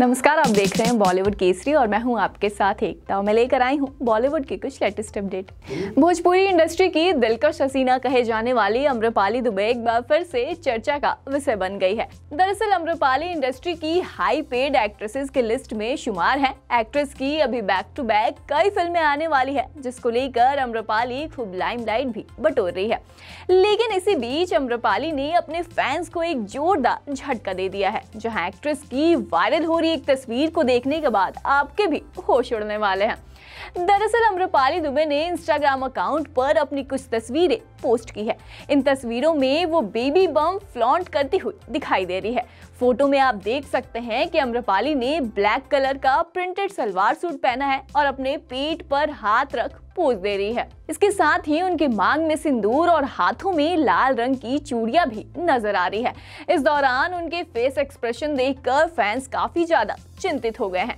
नमस्कार आप देख रहे हैं बॉलीवुड केसरी और मैं हूं आपके साथ एकता और मैं लेकर आई हूं बॉलीवुड के कुछ लेटेस्ट अपडेट भोजपुरी इंडस्ट्री की दिलकश हसीना कहे जाने वाली अम्रपाली दुबे एक बार फिर से चर्चा का विषय बन गई है दरअसल अम्रपाली इंडस्ट्री की हाई पेड एक्ट्रेसेस की लिस्ट में शुमार है एक्ट्रेस की अभी बैक टू बैक कई फिल्में आने वाली है जिसको लेकर अम्रपाली खूब लाइम भी बटोर रही है लेकिन इसी बीच अम्रपाली ने अपने फैंस को एक जोरदार झटका दे दिया है जहाँ एक्ट्रेस की वायरल हो पूरी एक तस्वीर को देखने के बाद आपके भी होश उड़ने वाले हैं दरअसल अम्रपाली दुबे ने इंस्टाग्राम अकाउंट पर अपनी कुछ तस्वीरें पोस्ट की है इन तस्वीरों में वो बेबी बम फ्लॉन्ट करती हुई दिखाई दे रही है फोटो में आप देख सकते हैं कि अम्रपाली ने ब्लैक कलर का प्रिंटेड सलवार सूट पहना है और अपने पेट पर हाथ रख पोज दे रही है इसके साथ ही उनके मांग में सिंदूर और हाथों में लाल रंग की चूड़िया भी नजर आ रही है इस दौरान उनके फेस एक्सप्रेशन देखकर फैंस काफी ज्यादा चिंतित हो गए हैं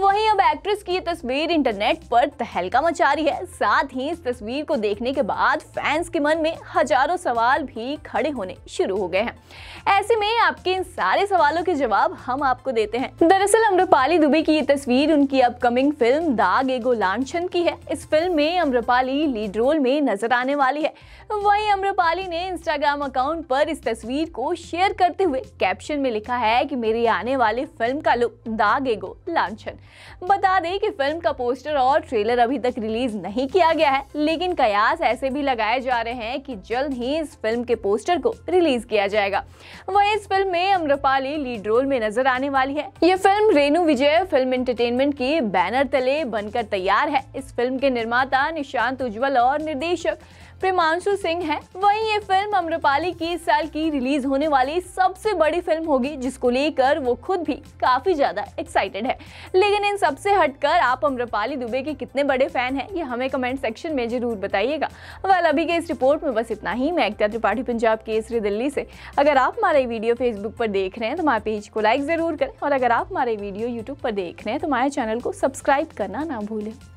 वहीं अब एक्ट्रेस की तस्वीर इंटरनेट पर तहलका मचा रही है साथ ही इस तस्वीर को देखने के बाद फैंस के मन में हजारों सवाल भी खड़े होने शुरू हो गए हैं ऐसे में आपके इन सारे सवालों के जवाब हम आपको देते हैं दरअसल अम्रपाली दुबे की ये तस्वीर उनकी अपकमिंग फिल्म दाग एगो लांछन की है इस फिल्म में अम्रपाली लीड रोल में नजर आने वाली है वहीं अम्रपाली ने इंस्टाग्राम अकाउंट पर इस तस्वीर को शेयर करते हुए कैप्शन में लिखा है कि मेरी आने वाली फिल्म का लुक दागेगो लांछन बता दें कि फिल्म का पोस्टर और ट्रेलर अभी तक रिलीज नहीं किया गया है लेकिन कयास ऐसे भी लगाए जा रहे हैं कि जल्द ही इस फिल्म के पोस्टर को रिलीज किया जाएगा वहीं इस फिल्म में अम्रपाली लीड रोल में नजर आने वाली है ये film Renu Vijay film entertainment की बैनर तले बनकर तैयार है इस फिल्म के निर्माता निशांत उज्जवल और निर्देशक प्रेमांशु सिंह हैं वहीं ये फिल्म अम्रपाली की इस साल की रिलीज होने वाली सबसे बड़ी फिल्म होगी जिसको लेकर वो खुद भी काफी ज्यादा एक्साइटेड है लेकिन इन सबसे हटकर आप अम्रपाली दुबे के कितने बड़े फैन हैं ये हमें कमेंट सेक्शन में जरूर बताइएगा वाल अभी के इस रिपोर्ट में बस इतना ही मैं एकता त्रिपाठी पंजाब केसरी दिल्ली से अगर आप हमारे वीडियो फेसबुक पर देख रहे हैं तो हमारे पेज को लाइक ज़रूर करें और अगर आप हमारे वीडियो यूट्यूब पर देख रहे हैं तो हमारे चैनल को सब्सक्राइब करना ना भूलें